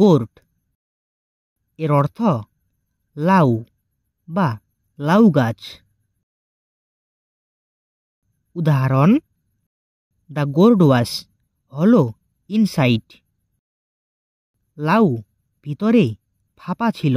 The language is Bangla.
গোর্ট এর অর্থ লাউ বা লাউ গাছ উদাহরণ দ্য গোর্ড ওয়াস হল ইনসাইট লাউ ভিতরে ফাঁপা ছিল